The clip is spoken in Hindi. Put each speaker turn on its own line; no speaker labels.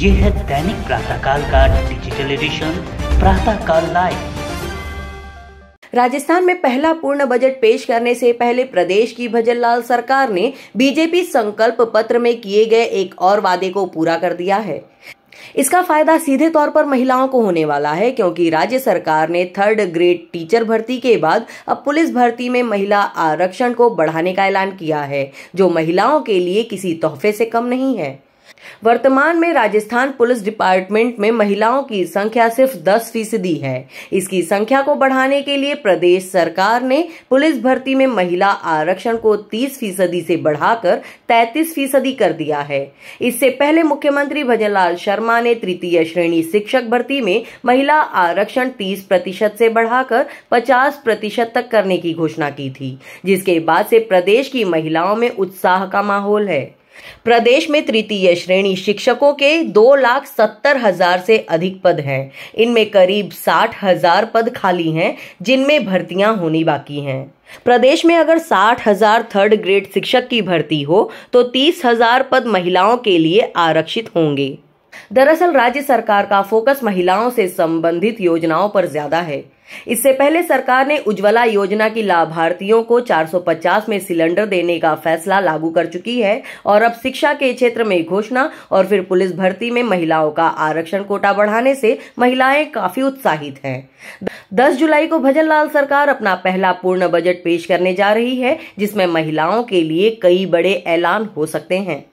ये है दैनिक प्रातःकाल का digital edition Pratahkal live Rajasthan में पहला पूर्ण बजट पेश करने से पहले प्रदेश की भजनलाल सरकार ने बीजेपी संकल्प पत्र में किए गए एक और वादे को पूरा कर दिया है इसका फायदा सीधे तौर पर महिलाओं को होने वाला है क्योंकि राज्य सरकार ने थर्ड ग्रेड टीचर भर्ती के बाद अब पुलिस भर्ती में महिला आरक्षण को बढ़ाने का ऐलान किया है जो महिलाओं के लिए किसी तोहफे से कम नहीं है वर्तमान में राजस्थान पुलिस डिपार्टमेंट में महिलाओं की संख्या सिर्फ 10 फीसदी है इसकी संख्या को बढ़ाने के लिए प्रदेश सरकार ने पुलिस भर्ती में महिला आरक्षण को 30 फीसदी से बढ़ाकर 33 फीसदी कर दिया है इससे पहले मुख्यमंत्री भजनलाल शर्मा ने तृतीय श्रेणी शिक्षक भर्ती में महिला आरक्षण 30 प्रतिशत से बढ़ाकर 50 प्रतिशत तक करने की घोषणा की थी जिसके बाद से प्रदेश की महिलाओं में उत्साह का माहौल है प्रदेश में तृतीय श्रेणी शिक्षकों के दो लाख सत्तर हजार से अधिक पद हैं इनमें करीब साठ हजार पद खाली हैं जिनमें भर्तियां होनी बाकी हैं प्रदेश में अगर साठ हजार थर्ड ग्रेड शिक्षक की भर्ती हो तो तीस हजार पद महिलाओं के लिए आरक्षित होंगे दरअसल राज्य सरकार का फोकस महिलाओं से संबंधित योजनाओं पर ज्यादा है इससे पहले सरकार ने उज्ज्वला योजना की लाभार्थियों को 450 में सिलेंडर देने का फैसला लागू कर चुकी है और अब शिक्षा के क्षेत्र में घोषणा और फिर पुलिस भर्ती में महिलाओं का आरक्षण कोटा बढ़ाने से महिलाएं काफी उत्साहित हैं 10 जुलाई को भजन लाल सरकार अपना पहला पूर्ण बजट पेश करने जा रही है जिसमें महिलाओं के लिए कई बड़े ऐलान हो सकते हैं